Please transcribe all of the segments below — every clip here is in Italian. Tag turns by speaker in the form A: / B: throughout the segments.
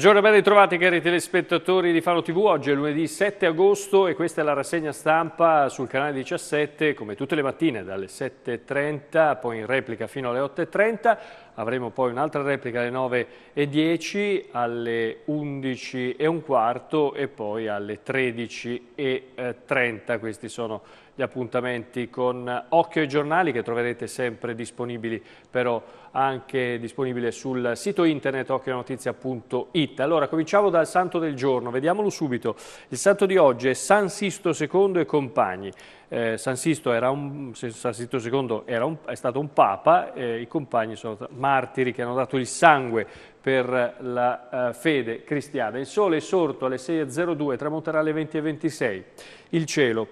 A: Buongiorno e ben ritrovati cari telespettatori di Fano TV, oggi è lunedì 7 agosto e questa è la rassegna stampa sul canale 17 come tutte le mattine dalle 7.30 poi in replica fino alle 8.30 avremo poi un'altra replica alle 9.10 alle 11.15 e poi alle 13.30 questi sono gli appuntamenti con Occhio ai giornali che troverete sempre disponibili però anche disponibile sul sito internet occhionotizia.it. Allora cominciamo dal santo del giorno, vediamolo subito. Il santo di oggi è San Sisto II e compagni. Eh, San Sisto, un, San Sisto II un, è stato un papa, eh, i compagni sono martiri che hanno dato il sangue per la uh, fede cristiana. Il sole è sorto alle 6.02, tramonterà alle 20.26. Il cielo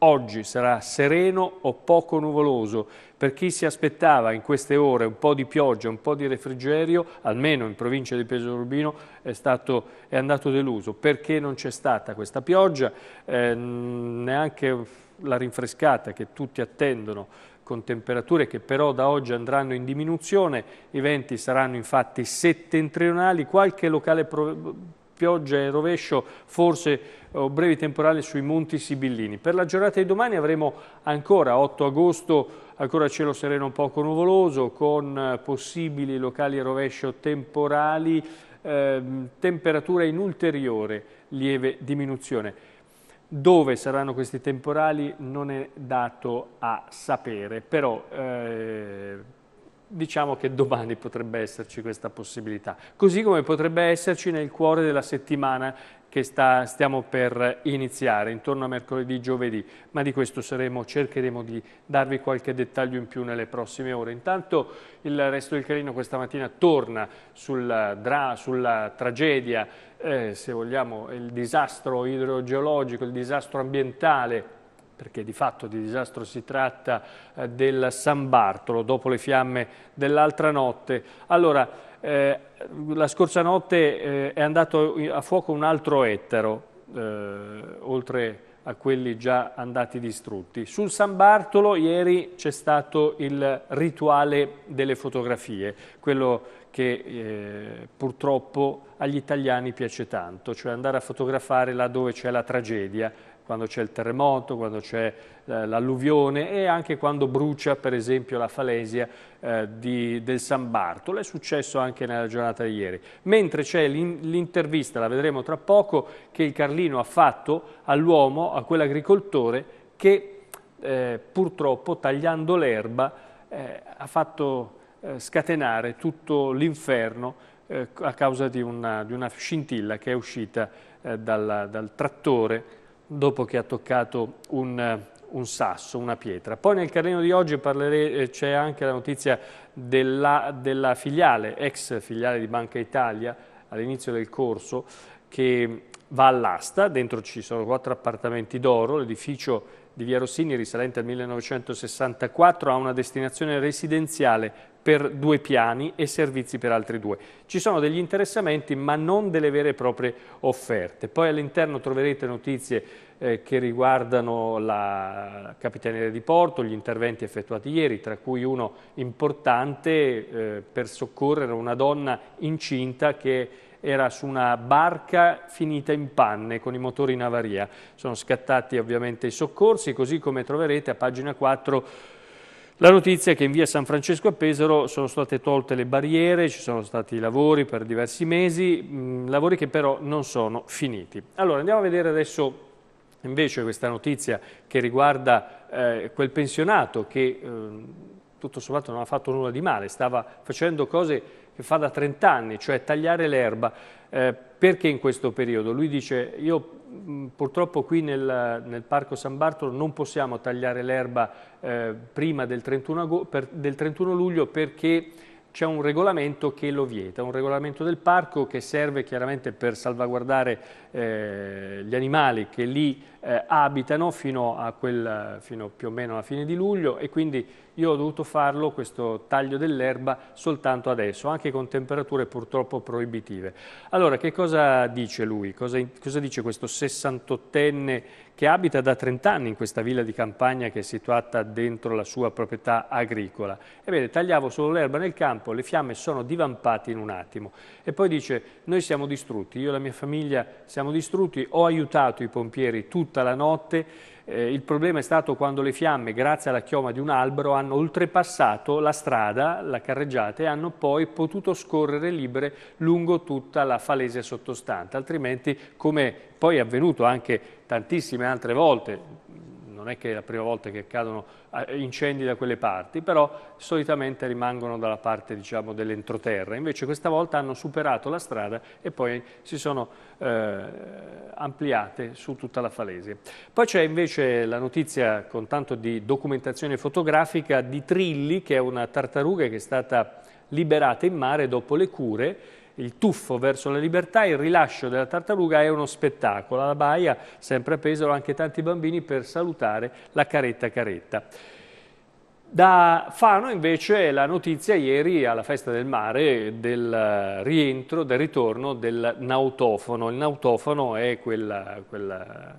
A: Oggi sarà sereno o poco nuvoloso. Per chi si aspettava in queste ore un po' di pioggia, un po' di refrigerio, almeno in provincia di Pesorurbino è, stato, è andato deluso. Perché non c'è stata questa pioggia? Eh, neanche la rinfrescata che tutti attendono con temperature che però da oggi andranno in diminuzione, i venti saranno infatti settentrionali, qualche locale pioggia e rovescio, forse oh, brevi temporali sui monti Sibillini. Per la giornata di domani avremo ancora 8 agosto, ancora cielo sereno poco nuvoloso, con eh, possibili locali rovescio temporali, eh, temperatura in ulteriore lieve diminuzione. Dove saranno questi temporali non è dato a sapere, però eh, diciamo che domani potrebbe esserci questa possibilità, così come potrebbe esserci nel cuore della settimana che sta, stiamo per iniziare, intorno a mercoledì, giovedì, ma di questo saremo, cercheremo di darvi qualche dettaglio in più nelle prossime ore. Intanto il resto del Carino questa mattina torna sulla, dra, sulla tragedia, eh, se vogliamo, il disastro idrogeologico, il disastro ambientale, perché di fatto di disastro si tratta, eh, del San Bartolo dopo le fiamme dell'altra notte. Allora, eh, la scorsa notte eh, è andato a fuoco un altro ettaro, eh, oltre a quelli già andati distrutti. Sul San Bartolo ieri c'è stato il rituale delle fotografie, quello che eh, purtroppo agli italiani piace tanto, cioè andare a fotografare là dove c'è la tragedia, quando c'è il terremoto, quando c'è eh, l'alluvione e anche quando brucia per esempio la falesia eh, di, del San Bartolo, è successo anche nella giornata di ieri. Mentre c'è l'intervista, la vedremo tra poco, che il Carlino ha fatto all'uomo, a quell'agricoltore che eh, purtroppo tagliando l'erba eh, ha fatto eh, scatenare tutto l'inferno a causa di una, di una, scintilla che è uscita dal, dal trattore dopo che ha toccato un, un sasso, una pietra. Poi nel carreno di oggi eh, c'è anche la notizia della, della filiale, ex filiale di Banca Italia, all'inizio del corso, che va all'asta, dentro ci sono quattro appartamenti d'oro, l'edificio di Via Rossini risalente al 1964 ha una destinazione residenziale per due piani e servizi per altri due. Ci sono degli interessamenti ma non delle vere e proprie offerte. Poi all'interno troverete notizie eh, che riguardano la Capitaneria di Porto, gli interventi effettuati ieri, tra cui uno importante eh, per soccorrere una donna incinta che era su una barca finita in panne con i motori in avaria. Sono scattati ovviamente i soccorsi, così come troverete a pagina 4 la notizia è che in via San Francesco a Pesaro sono state tolte le barriere, ci sono stati lavori per diversi mesi, mh, mm, lavori che però non sono finiti. Allora andiamo a vedere adesso invece questa notizia che riguarda eh, quel pensionato che eh, tutto sommato non ha fatto nulla di male, stava facendo cose che fa da 30 anni, cioè tagliare l'erba. Eh, perché in questo periodo? Lui dice io Mm, purtroppo qui nel, nel, Parco San Bartolo non possiamo tagliare l'erba eh, prima del 31, del 31 luglio perché c'è un regolamento che lo vieta, un regolamento del parco che serve chiaramente per salvaguardare eh, gli animali che lì eh, abitano fino, quel, fino più o meno alla fine di luglio e quindi io ho dovuto farlo questo taglio dell'erba soltanto adesso, anche con temperature purtroppo proibitive. Allora, che cosa dice lui? Cosa, cosa dice questo 68enne che abita da 30 anni in questa villa di campagna che è situata dentro la sua proprietà agricola. Ebbene, tagliavo solo l'erba nel campo, le fiamme sono divampate in un attimo. E poi dice, noi siamo distrutti, io e la mia famiglia siamo distrutti, ho aiutato i pompieri tutta la notte, eh, il problema è stato quando le fiamme, grazie alla chioma di un albero, hanno oltrepassato la strada, la carreggiata, e hanno poi potuto scorrere libere lungo tutta la falesia sottostante, altrimenti come poi è avvenuto anche tantissime altre volte, non è che è la prima volta che accadono eh, incendi da quelle parti, però solitamente rimangono dalla parte diciamo, dell'entroterra, invece questa volta hanno superato la strada e poi si sono eh, ampliate su tutta la falesia. Poi c'è invece la notizia con tanto di documentazione fotografica di Trilli, che è una tartaruga che è stata liberata in mare dopo le cure, il tuffo verso la libertà, il rilascio della tartaruga è uno spettacolo. Alla Baia, sempre a Pesaro, anche tanti bambini per salutare la caretta caretta. Da Fano invece la notizia ieri alla festa del mare del rientro, del ritorno del nautofono. Il nautofono è quella, quella,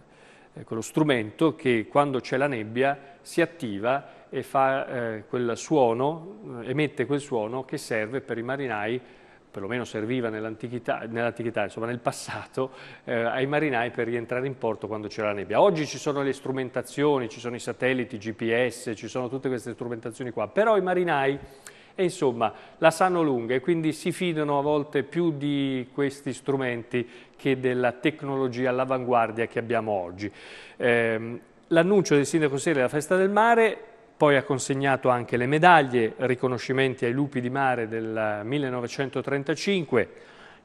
A: eh, quello strumento che quando c'è la nebbia si attiva e fa, eh, quel suono, eh, emette quel suono che serve per i marinai perlomeno serviva nell'antichità, nell insomma nel passato, eh, ai marinai per rientrare in porto quando c'era la nebbia. Oggi ci sono le strumentazioni, ci sono i satelliti, GPS, ci sono tutte queste strumentazioni qua, però i marinai e insomma la sanno lunga e quindi si fidano a volte più di questi strumenti che della tecnologia all'avanguardia che abbiamo oggi. Eh, L'annuncio del sindaco Sere della festa del mare poi ha consegnato anche le medaglie, riconoscimenti ai lupi di mare del 1935,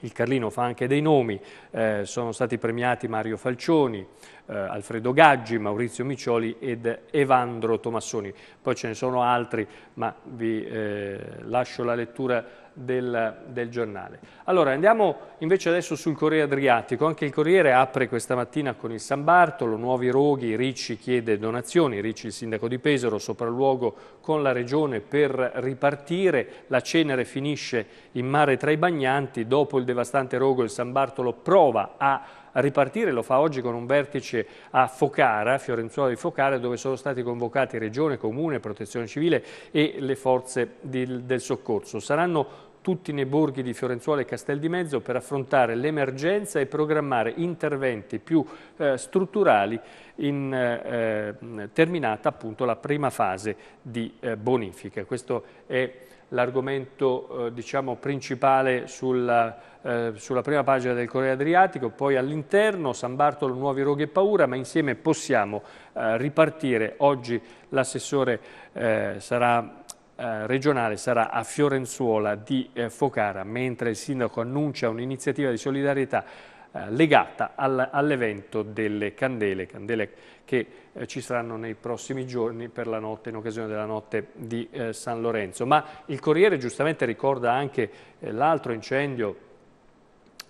A: il Carlino fa anche dei nomi, eh, sono stati premiati Mario Falcioni, eh, Alfredo Gaggi, Maurizio Miccioli ed Evandro Tomassoni. Poi ce ne sono altri, ma vi eh, lascio la lettura del, del giornale. Allora andiamo invece adesso sul Corriere Adriatico, anche il Corriere apre questa mattina con il San Bartolo, nuovi roghi, Ricci chiede donazioni, Ricci il sindaco di Pesaro, sopralluogo con la regione per ripartire, la cenere finisce in mare tra i bagnanti, dopo il devastante rogo il San Bartolo prova a ripartire, lo fa oggi con un vertice a Focara, Fiorenzuola di Focara, dove sono stati convocati Regione, Comune, Protezione Civile e le forze di, del soccorso. Saranno tutti nei borghi di Fiorenzuola e Castel di Mezzo per affrontare l'emergenza e programmare interventi più eh, strutturali in, eh, mm, terminata appunto la prima fase di eh, bonifica. Questo è l'argomento eh, diciamo, principale sulla, eh, sulla, prima pagina del Corriere Adriatico, poi all'interno San Bartolo Nuovi Roghi e Paura, ma insieme possiamo eh, ripartire. Oggi l'assessore sarà eh, regionale sarà a Fiorenzuola di eh, Focara, mentre il sindaco annuncia un'iniziativa di solidarietà eh, legata al, all'evento delle candele, candele che eh, ci saranno nei prossimi giorni per la notte, in occasione della notte di eh, San Lorenzo. Ma il Corriere giustamente ricorda anche l'altro incendio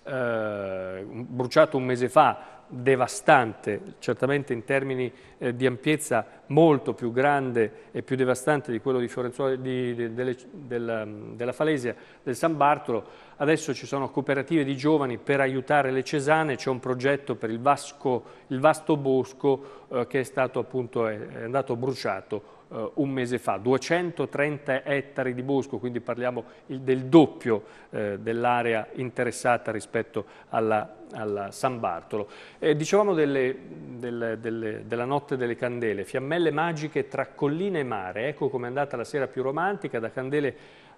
A: bruciato un mese fa devastante, certamente in termini eh, di ampiezza molto più grande e più devastante di quello di di, di, delle, della, mm, della Falesia, del San Bartolo. Adesso ci sono cooperative di giovani per aiutare le Cesane, c'è un progetto per il, vasco, il vasto bosco eh, che è stato appunto è, è andato bruciato eh, un mese fa, 230 ettari di bosco, quindi parliamo il, del doppio eh, dell'area interessata rispetto alla, alla San Bartolo. Eh, dicevamo delle, delle, delle, della notte delle candele, fiammelle magiche tra collina e mare, ecco com'è andata la sera più romantica, da candele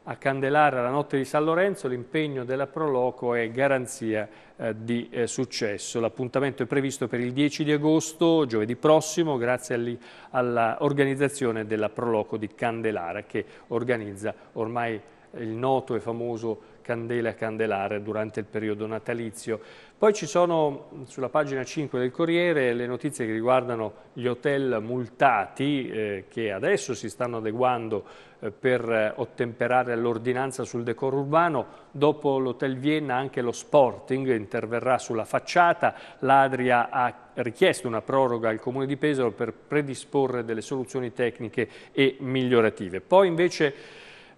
A: a Candelara la notte di San Lorenzo, l'impegno della Proloco è garanzia eh, di eh, successo. L'appuntamento è previsto per il 10 di agosto, giovedì prossimo, grazie all'organizzazione della Proloco di Candelara che organizza ormai il noto e famoso candele a candelare durante il periodo natalizio. Poi ci sono sulla pagina 5 del Corriere le notizie che riguardano gli hotel multati eh, che adesso si stanno adeguando eh, per eh, ottemperare all'ordinanza sul decoro urbano. Dopo l'Hotel Vienna anche lo Sporting interverrà sulla facciata. L'Adria ha richiesto una proroga al Comune di Pesaro per predisporre delle soluzioni tecniche e migliorative. Poi invece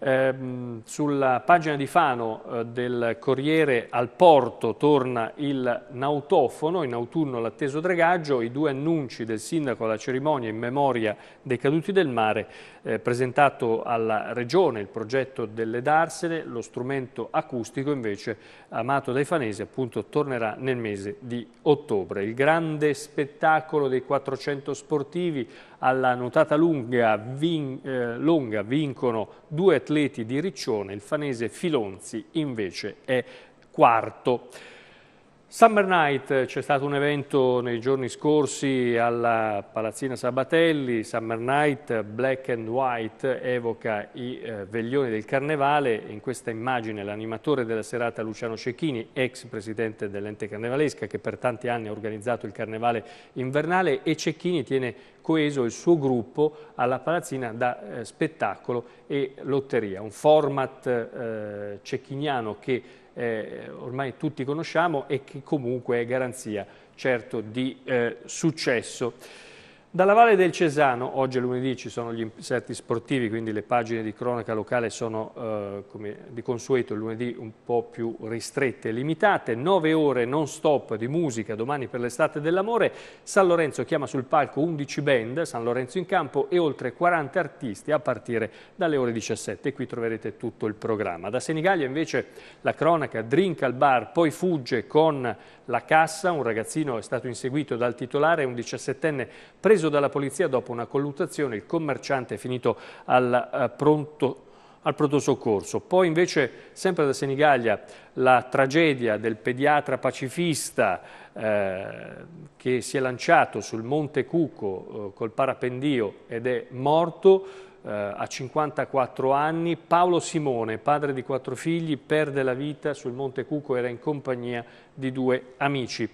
A: Ehm, sulla pagina di Fano eh, del Corriere al Porto torna il nautofono, in autunno l'atteso dragaggio, i due annunci del sindaco alla cerimonia in memoria dei caduti del mare, eh, presentato alla Regione il progetto delle darsene, lo strumento acustico invece amato dai fanesi appunto tornerà nel mese di ottobre. Il grande spettacolo dei 400 sportivi alla nuotata lunga, vin, eh, lunga vincono due atleti atleti di Riccione, il fanese Filonzi invece è quarto. Summer Night, eh, c'è stato un evento nei giorni scorsi alla Palazzina Sabatelli, Summer Night Black and White evoca i eh, veglioni del carnevale, in questa immagine l'animatore della serata Luciano Cecchini, ex presidente dell'ente carnevalesca che per tanti anni ha organizzato il carnevale invernale e Cecchini tiene coeso il suo gruppo alla Palazzina da eh, spettacolo e lotteria, un format eh, cecchiniano che eh, ormai tutti conosciamo e che comunque è garanzia certo di eh, successo. Dalla Valle del Cesano, oggi è lunedì, ci sono gli inserti sportivi, quindi le pagine di cronaca locale sono, eh, come di consueto, il lunedì un po' più ristrette e limitate. Nove ore non stop di musica domani per l'estate dell'amore. San Lorenzo chiama sul palco 11 band, San Lorenzo in campo e oltre 40 artisti a partire dalle ore 17. Qui troverete tutto il programma. Da Senigallia invece la cronaca, drink al bar, poi fugge con la cassa, un ragazzino è stato inseguito dal titolare, un 17enne preso dalla polizia dopo una colluttazione, il commerciante è finito al eh, pronto al pronto soccorso. Poi invece, sempre da Senigallia, la tragedia del pediatra pacifista eh, che si è lanciato sul Monte Cuco eh, col parapendio ed è morto eh, a 54 anni. Paolo Simone, padre di quattro figli, perde la vita sul Monte Cuco, era in compagnia di due amici.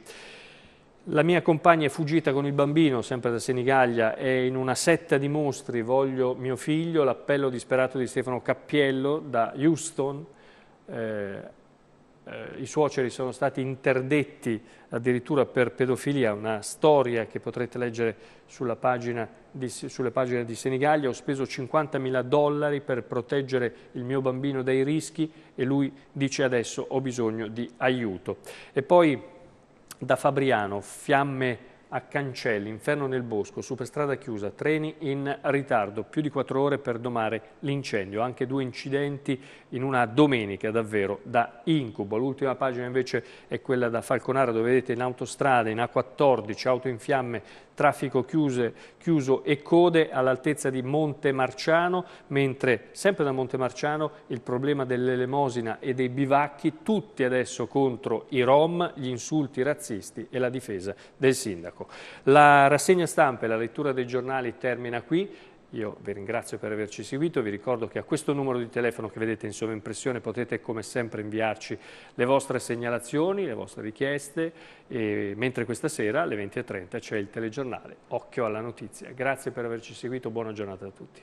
A: La mia compagna è fuggita con il bambino, sempre da Senigallia, è in una setta di mostri, voglio mio figlio, l'appello disperato di Stefano Cappiello da Houston. Eh, eh, i suoceri sono stati interdetti addirittura per pedofilia, una storia che potrete leggere di, sulle pagine di Senigallia, ho speso 50.000 dollari per proteggere il mio bambino dai rischi e lui dice adesso ho bisogno di aiuto. E poi da Fabriano, fiamme a Cancelli, inferno nel bosco, superstrada chiusa, treni in ritardo, più di quattro ore per domare l'incendio, anche due incidenti in una domenica davvero da incubo. L'ultima pagina invece è quella da Falconara dove vedete in autostrada, in A14, auto in fiamme traffico chiuse, chiuso e code all'altezza di Monte Marciano, mentre sempre da Monte Marciano il problema dell'elemosina e dei bivacchi, tutti adesso contro i Rom, gli insulti razzisti e la difesa del sindaco. La rassegna stampa e la lettura dei giornali termina qui. Io vi ringrazio per averci seguito, vi ricordo che a questo numero di telefono che vedete in sovraimpressione potete come sempre inviarci le vostre segnalazioni, le vostre richieste, mentre questa sera alle 20.30 c'è il telegiornale Occhio alla notizia. Grazie per averci seguito, buona giornata a tutti.